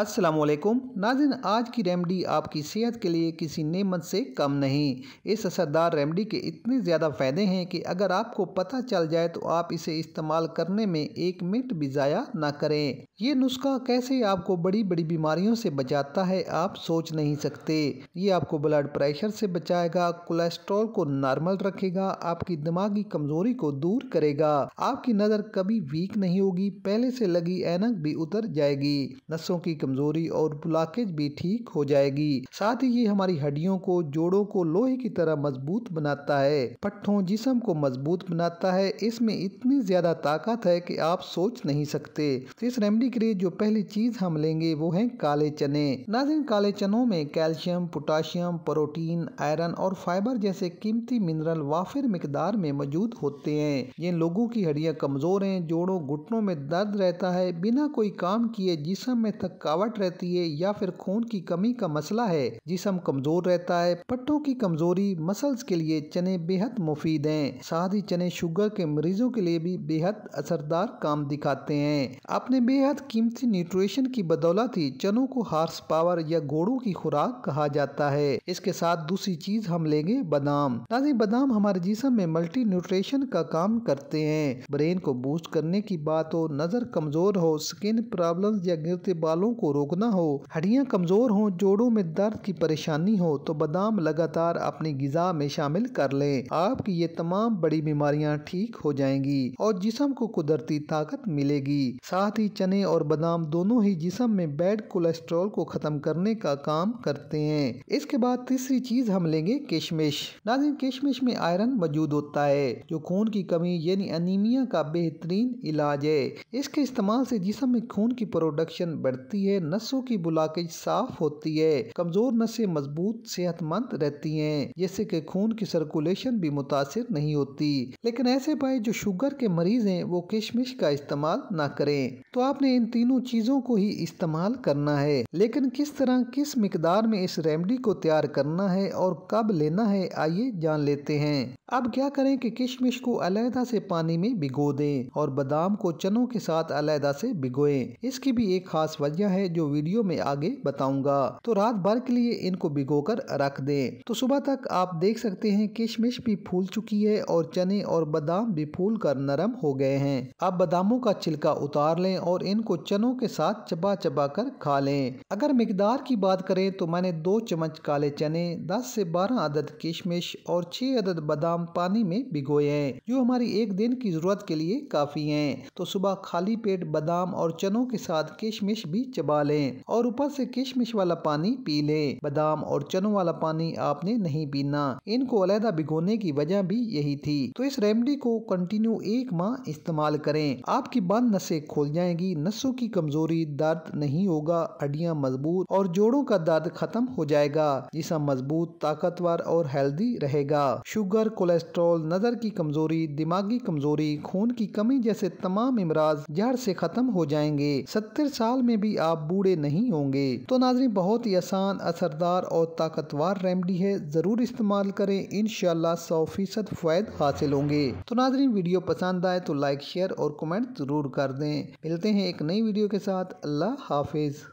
असलकुम नाजिन आज की रेमडी आपकी सेहत के लिए किसी नेमत से कम नहीं इस असरदार रेमडी के इतने ज़्यादा फ़ायदे हैं कि अगर आपको पता चल जाए तो आप इसे इस्तेमाल करने में एक मिनट भी ज़ाया ना करें ये नुस्खा कैसे आपको बड़ी बड़ी बीमारियों से बचाता है आप सोच नहीं सकते ये आपको ब्लड प्रेशर से बचाएगा कोलेस्ट्रॉल को नॉर्मल रखेगा आपकी दिमागी कमजोरी को दूर करेगा आपकी नज़र कभी वीक नहीं होगी पहले से लगी ऐनक भी उतर जाएगी नसों की कमजोरी और ब्लॉकेज भी ठीक हो जाएगी साथ ही ये हमारी हड्डियों को जोड़ों को लोहे की तरह मजबूत बनाता है पट्टों जिसम को मजबूत बनाता है इसमें इतनी ज्यादा ताकत है कि आप सोच नहीं सकते तो इस रेमडी के लिए जो पहली चीज हम लेंगे वो है काले चने नाजिन काले चनों में कैल्शियम पोटाशियम प्रोटीन आयरन और फाइबर जैसे कीमती मिनरल वाफिर मकदार में मौजूद होते हैं जिन लोगों की हड्डियां कमजोर हैं जोड़ों घुटनों में दर्द रहता है बिना कोई काम किए जिसम में थक थकावट रहती है या फिर खून की कमी का मसला है जिसम कमजोर रहता है पट्टों की कमजोरी मसल्स के लिए चने बेहद मुफीद हैं साथ ही चने शुगर के मरीजों के लिए भी बेहद असरदार काम दिखाते हैं अपने बेहद कीमती न्यूट्रिशन की बदौलत ही चनों को हार्स पावर या घोड़ों की खुराक कहा जाता है इसके साथ दूसरी चीज हम लेंगे बादाम ताजी बादाम हमारे जिसम में मल्टी न्यूट्रिशन का काम करते हैं ब्रेन को बूस्ट करने की बात हो नजर कमजोर हो स्किन प्रॉब्लम्स या गिरते बालों को रोकना हो हड्डियाँ कमज़ोर हों जोड़ों में दर्द की परेशानी हो तो बादाम लगातार अपनी गिजा में शामिल कर लें आपकी ये तमाम बड़ी बीमारियाँ ठीक हो जाएंगी और जिसम को कुदरती ताकत मिलेगी साथ ही चने और बादाम दोनों ही जिसम में बैड कोलेस्ट्रोल को ख़त्म करने का काम करते हैं इसके बाद तीसरी चीज़ हम लेंगे किशमिश नाजिन किशमिश में आयरन मौजूद होता है जो खून की कमी यानी अनिमिया का बेहतरीन इलाज है इसके इस्तेमाल से जिसम में खून की प्रोडक्शन बढ़ती होती है नसों की बुलाकेज साफ होती है कमजोर नसें मजबूत सेहतमंद रहती हैं जैसे कि खून की सर्कुलेशन भी मुतासर नहीं होती लेकिन ऐसे भाई जो शुगर के मरीज हैं वो किशमिश का इस्तेमाल ना करें तो आपने इन तीनों चीज़ों को ही इस्तेमाल करना है लेकिन किस तरह किस मकदार में इस रेमडी को तैयार करना है और कब लेना है आइए जान लेते हैं अब क्या करें कि किशमिश को अलहदा से पानी में भिगो दें और बादाम को चनों के साथ अलहदा से भिगोएं इसकी भी एक खास वजह है जो वीडियो में आगे बताऊंगा तो रात भर के लिए इनको भिगोकर रख दें तो सुबह तक आप देख सकते हैं किशमिश भी फूल चुकी है और चने और बादाम भी फूल कर नरम हो गए हैं अब बादामों का छिलका उतार लें और इनको चनों के साथ चबा चबा कर खा लें अगर मकदार की बात करें तो मैंने दो चम्मच काले चने दस से बारह अदद किशमिश और छह अदद बादाम पानी में भिगोए हैं जो हमारी एक दिन की जरूरत के लिए काफी है तो सुबह खाली पेट बादाम और चनों के साथ किशमिश भी चबा चबा लें और ऊपर से किशमिश वाला पानी पी लें बादाम और चनों वाला पानी आपने नहीं पीना इनको अलहदा भिगोने की वजह भी यही थी तो इस रेमडी को कंटिन्यू एक माह इस्तेमाल करें आपकी बंद नसें खोल जाएंगी नसों की कमजोरी दर्द नहीं होगा हड्डियां मजबूत और जोड़ों का दर्द खत्म हो जाएगा जिसम मजबूत ताकतवर और हेल्दी रहेगा शुगर कोलेस्ट्रॉल नजर की कमजोरी दिमागी कमजोरी खून की कमी जैसे तमाम इमराज जड़ से खत्म हो जाएंगे सत्तर साल में भी आप आप बूढ़े नहीं होंगे तो नाजरी बहुत ही आसान असरदार और ताकतवर रेमडी है ज़रूर इस्तेमाल करें इन सौ फीसद फ़ायद हासिल होंगे तो नाजरीन वीडियो पसंद आए तो लाइक शेयर और कमेंट ज़रूर कर दें मिलते हैं एक नई वीडियो के साथ अल्लाह हाफिज़